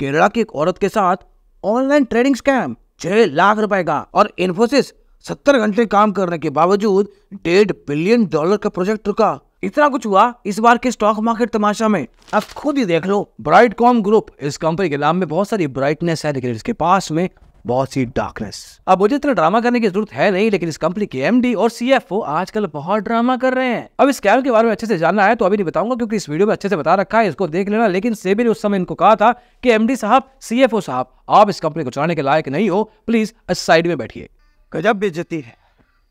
केरला की एक औरत के साथ ऑनलाइन ट्रेडिंग स्कैम छह लाख रुपए का और इन्फोसिस सत्तर घंटे काम करने के बावजूद डेढ़ बिलियन डॉलर का प्रोजेक्ट रुका इतना कुछ हुआ इस बार के स्टॉक मार्केट तमाशा में अब खुद ही देख लो ब्राइट कॉम ग्रुप इस कंपनी के नाम में बहुत सारी ब्राइटनेस है लेकिन इसके पास में बहुत सी डार्कनेस अब मुझे इतना ड्रामा करने की जरूरत है नहीं लेकिन इस कंपनी के एमडी और सीएफओ आजकल बहुत ड्रामा कर रहे हैं अब इस स्कैम के बारे में अच्छे से जानना है तो अभी नहीं बताऊंगा क्योंकि इस वीडियो में अच्छे से बता रखा है इसको देख लेना लेकिन सेबी ने उस समय इनको कहा था कि एमडी साहब सीएफओ साहब आप इस कंपनी को चलाने के लायक नहीं हो प्लीज साइड में बैठिए गजब बेचती है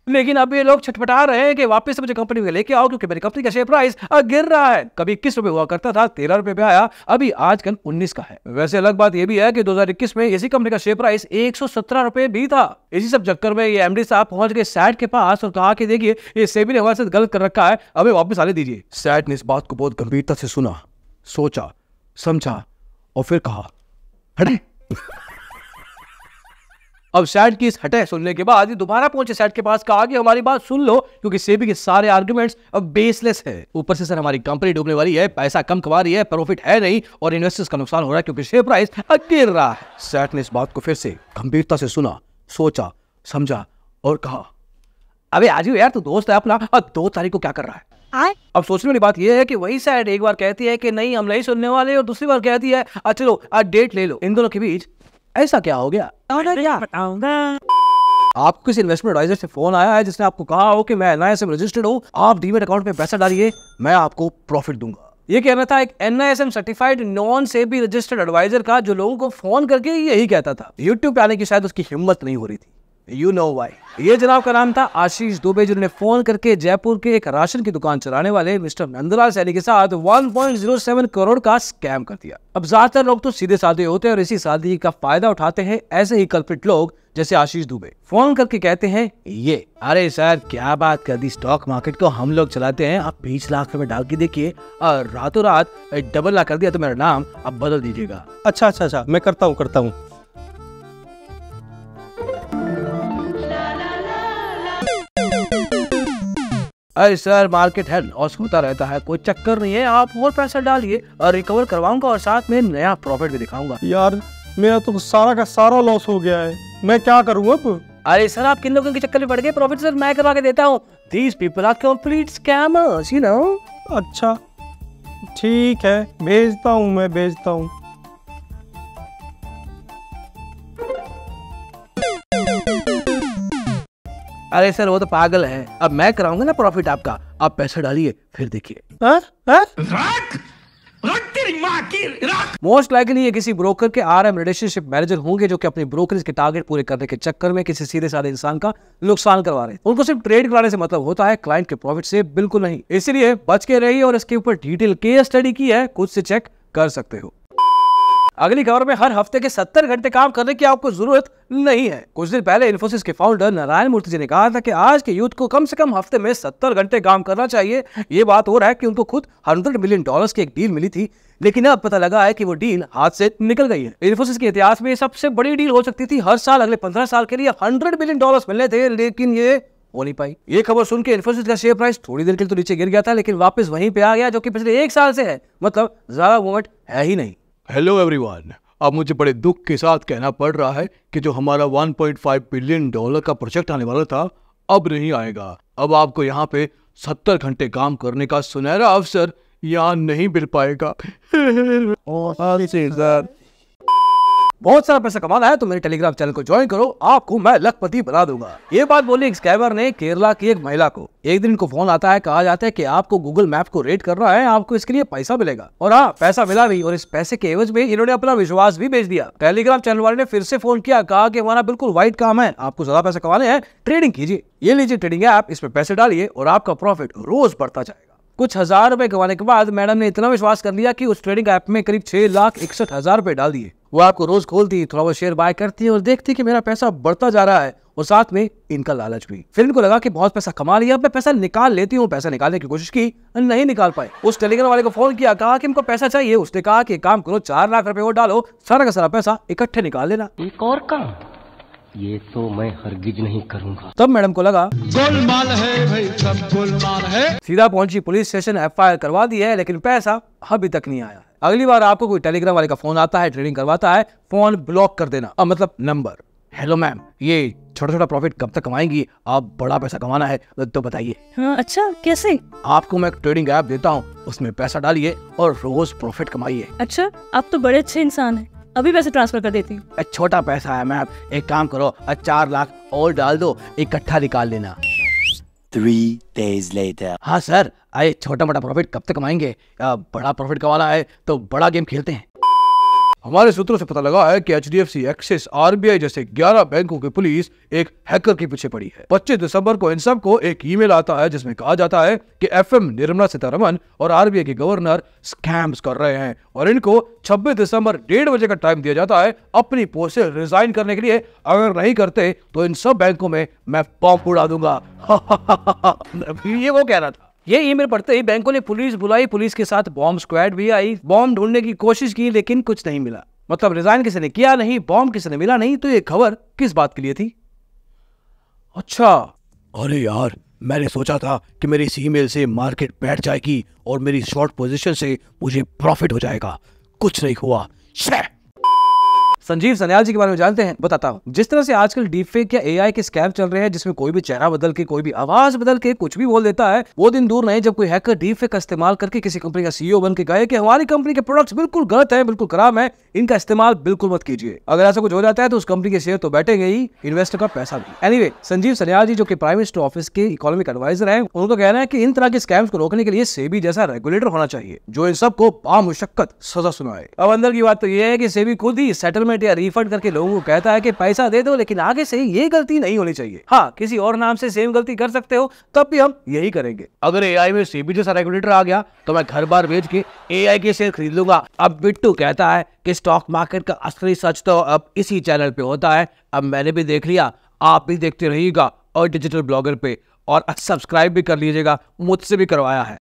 लेकिन अब ये लोग छटपटा रहे हैं कि वापस मुझे कंपनी में लेके आओ क्योंकि मेरी कंपनी का शेयर प्राइस गिर रहा है कभी इक्कीस रुपए हुआ करता था तेरह रुपए पे आया अभी आज कल उन्नीस का है वैसे अलग बात ये भी है कि 2021 में इसी कंपनी का शेयर प्राइस एक रुपए भी था इसी सब चक्कर में ये एमडी साहब पहुंच गए सैट के पास और कहा कि देखिए ये सेबी ने हमारे साथ गलत कर रखा है हमें वापस आने दीजिए सैट ने इस बात को बहुत गंभीरता से सुना सोचा समझा और फिर कहा हटे अब सैड की इस हटे सुनने के बाद दोबारा पहुंचे सैड के पास कहा कि हमारी बात सुन लो क्योंकि सेबी के सारे आर्ग्यूमेंट्स अब बेसलेस है ऊपर से सर हमारी कंपनी डूबने वाली है पैसा कम कमा रही है प्रॉफिट है नहीं और इन्वेस्टर्स का नुकसान हो रहा है क्योंकि शेयर प्राइस गिर रहा है सैट ने इस बात को फिर से गंभीरता से सुना सोचा समझा और कहा अबे आजू यार तू दोस्त है अपना अब दो तारीख को क्या कर रहा है आए? अब सोचने वाली बात यह है कि वही साइड एक बार कहती है कि नहीं हम नहीं सुनने वाले और दूसरी बार कहती है अच्छा, चलो आज डेट ले लो इन दोनों के बीच ऐसा क्या हो गया तो बताऊंगा आपको किसी इन्वेस्टमेंट एडवाइजर से फोन आया है जिसने आपको कहा हो कि मैं एन में रजिस्टर्ड हूँ आप डीमेट अकाउंट में पैसा डालिए मैं आपको प्रॉफिट दूंगा ये कहना था एक एनआईएसएम सर्टिफाइड नॉन से रजिस्टर्ड एडवाइजर का जो लोगों को फोन करके यही कहता था यूट्यूब पे आने की शायद उसकी हिम्मत नहीं हो रही थी यू नो वाई ये जनाब का नाम था आशीष दुबे जिन्होंने फोन करके जयपुर के एक राशन की दुकान चलाने वाले मिस्टर नंदलाल सैनी के साथ 1.07 करोड़ का स्कैम कर दिया अब ज्यादातर लोग तो सीधे साधे होते हैं और इसी सादगी का फायदा उठाते हैं ऐसे ही कल्पित लोग जैसे आशीष दुबे फोन करके कहते हैं ये अरे सर क्या बात कर दी स्टॉक मार्केट को हम लोग चलाते हैं आप बीस लाख में डाल के देखिए और रातों रात डबल लाख कर दिया तो मेरा नाम अब बदल दीजिएगा अच्छा अच्छा अच्छा मैं करता हूँ करता हूँ अरे सर मार्केट है लॉस होता रहता है कोई चक्कर नहीं है आप और पैसा डालिए और रिकवर करवाऊंगा और साथ में नया प्रॉफिट भी दिखाऊंगा यार मेरा तो सारा का सारा लॉस हो गया है मैं क्या करूँ अब अरे सर आप किन लोगों के चक्कर में पड़ गए प्रॉफिट सर मैं करवा के देता हूँ these people are complete scammers you know अच्छा ठीक है भेजता हूँ मैं भेजता हूँ अरे सर वो तो पागल है अब मैं कराऊंगा ना प्रॉफिट आपका आप पैसा डालिए फिर देखिए मोस्ट हाँ? लाइकली हाँ? ये किसी ब्रोकर के आर एम रिलेशनशिप मैनेजर होंगे जो कि अपने ब्रोकरेज के टारगेट पूरे करने के चक्कर में किसी सीधे साधे इंसान का नुकसान करवा रहे हैं उनको सिर्फ ट्रेड कराने से मतलब होता है क्लाइंट के प्रॉफिट से बिल्कुल नहीं इसलिए बच के रहिए और इसके ऊपर डिटेल केस स्टडी की है खुद से चेक कर सकते हो अगली खबर में हर हफ्ते के 70 घंटे काम करने की आपको जरूरत नहीं है कुछ दिन पहले इन्फोसिस के फाउंडर नारायण मूर्ति जी ने कहा था कि आज के यूथ को कम से कम हफ्ते में 70 घंटे काम करना चाहिए ये बात हो रहा है कि उनको खुद 100 मिलियन डॉलर्स की एक डील मिली थी लेकिन अब पता लगा है कि वो डील हाथ से निकल गई है इन्फोसिस के इतिहास में सबसे बड़ी डील हो सकती थी हर साल अगले पंद्रह साल के लिए हंड्रेड मिलियन डॉलर मिलने थे लेकिन ये हो नहीं पाई ये खबर सुन के इन्फोसिस का शेयर प्राइस थोड़ी देर के लिए तो नीचे गिर गया था लेकिन वापस वहीं पे आ गया जो कि पिछले एक साल से है मतलब ज्यादा मूवमेंट है ही नहीं हेलो एवरीवन अब मुझे बड़े दुख के साथ कहना पड़ रहा है कि जो हमारा 1.5 बिलियन डॉलर का प्रोजेक्ट आने वाला था अब नहीं आएगा अब आपको यहाँ पे 70 घंटे काम करने का सुनहरा अवसर यहाँ नहीं मिल पाएगा oh, बहुत सारा पैसा कमाना है तो मेरे टेलीग्राम चैनल को ज्वाइन करो आपको मैं लखपति बना दूंगा ये बात बोली एक स्कैमर ने केरला की एक महिला को एक दिन को फोन आता है कहा जाता है कि आपको गूगल मैप को रेट करना है आपको इसके लिए पैसा मिलेगा और हाँ पैसा मिला भी और इस पैसे के एवज में इन्होंने अपना विश्वास भी बेच दिया टेलीग्राम चैनल वाले ने फिर से फोन किया कहा कि हमारा बिल्कुल व्हाइट काम है आपको ज्यादा पैसा कमाने हैं ट्रेडिंग कीजिए ये लीजिए ट्रेडिंग ऐप इसमें पैसे डालिए और आपका प्रॉफिट रोज बढ़ता जाएगा कुछ हजार रुपए कमाने के बाद मैडम ने इतना विश्वास कर लिया कि उस ट्रेडिंग ऐप में करीब छह लाख इकसठ हजार रुपए डाल दिए वो आपको रोज़ खोलती है थोड़ा बहुत शेयर बाय करती है और देखती है कि मेरा पैसा बढ़ता जा रहा है और साथ में इनका लालच भी फिर इनको लगा कि बहुत पैसा कमा लिया मैं पैसा निकाल लेती हूँ पैसा निकालने की कोशिश की नहीं निकाल पाए उस टेलीग्राम वाले को फोन किया कहा कि इनको पैसा चाहिए उसने कहा कि काम करो चार लाख रुपए वो डालो सारा का सारा पैसा इकट्ठे निकाल लेना एक और काम ये तो मैं हरगिज नहीं करूंगा तब मैडम को लगा माल है भाई सब माल है सीधा पहुंची पुलिस स्टेशन एफ करवा दी है लेकिन पैसा अभी तक नहीं आया अगली बार आपको कोई टेलीग्राम वाले का फोन आता है ट्रेडिंग करवाता है फोन ब्लॉक कर देना अब मतलब नंबर हेलो मैम ये छोटा छोटा प्रॉफिट कब तक कमाएंगी आप बड़ा पैसा कमाना है तो बताइए हाँ, अच्छा कैसे आपको मैं ट्रेडिंग ऐप देता हूँ उसमें पैसा डालिए और रोज प्रॉफिट कमाइए अच्छा आप तो बड़े अच्छे इंसान है अभी पैसे ट्रांसफर कर देती हूँ छोटा पैसा है मैम एक काम करो चार लाख और डाल दो इकट्ठा निकाल लेना थ्री डेज लेटर हाँ सर आए छोटा मोटा प्रॉफिट कब तक कमाएंगे बड़ा प्रॉफिट कमाना है तो बड़ा गेम खेलते हैं हमारे सूत्रों से पता लगा है कि H D F C Axis RBI जैसे 11 बैंकों की पुलिस एक हैकर के पीछे पड़ी है पच्चीस दिसंबर को इन सब को एक ईमेल आता है जिसमें कहा जाता है कि एफएम निर्मला सीतारमन और आरबीआई के गवर्नर स्कैम्स कर रहे हैं और इनको 26 दिसंबर डेढ़ बजे का टाइम दिया जाता है अपनी पोस्ट से रिजाइन करने के लिए अगर नहीं करते तो इन सब बैंकों में मैं पॉम्प उड़ा दूंगा ये वो कह रहा था ये ईमेल पढ़ते ही बैंकों ने पुलिस बुलाई पुलिस के साथ बॉम्ब स्क्वाड भी आई बॉम्ब ढूंढने की कोशिश की लेकिन कुछ नहीं मिला मतलब रिजाइन किसी ने किया नहीं बॉम्ब किसी ने मिला नहीं तो ये खबर किस बात के लिए थी अच्छा अरे यार मैंने सोचा था कि मेरी इस ईमेल से मार्केट बैठ जाएगी और मेरी शॉर्ट पोजीशन से मुझे प्रॉफिट हो जाएगा कुछ नहीं हुआ शेह संजीव सन्याल जी के बारे में जानते हैं बताता हूँ जिस तरह से आजकल डीप फेक या एआई के स्कैम चल रहे हैं जिसमें कोई भी चेहरा बदल के कोई भी आवाज बदल के कुछ भी बोल देता है वो दिन दूर नहीं जब कोई हैकर डीप फेक का इस्तेमाल करके किसी कंपनी का सीईओ e बन के गए कि हमारी कंपनी के प्रोडक्ट्स बिल्कुल गलत है बिल्कुल खराब है इनका इस्तेमाल बिल्कुल मत कीजिए अगर ऐसा कुछ हो जाता है तो उस कंपनी के शेयर तो बैठेंगे ही इन्वेस्टर का पैसा भी एनी संजीव सन्याल जी जो की प्राइम मिनिस्टर ऑफिस के इकोनॉमिक एडवाइजर है उनका कहना है की इन तरह के स्कैम्स को रोकने के लिए सेबी जैसा रेगुलेटर होना चाहिए जो इन सबको बामुशक्कत सजा सुनाए अब अंदर की बात तो यह है की सेबी खुद ही सेटलमेंट पेमेंट या रिफंड करके लोगों को कहता है कि पैसा दे दो लेकिन आगे से ये गलती नहीं होनी चाहिए हाँ किसी और नाम से सेम गलती कर सकते हो तब भी हम यही करेंगे अगर ए में सीबी जैसा रेगुलेटर आ गया तो मैं घर बार बेच के ए के शेयर खरीद लूंगा अब बिट्टू कहता है कि स्टॉक मार्केट का असली सच तो अब इसी चैनल पे होता है अब मैंने भी देख लिया आप भी देखते रहिएगा और डिजिटल ब्लॉगर पे और सब्सक्राइब भी कर लीजिएगा मुझसे भी करवाया है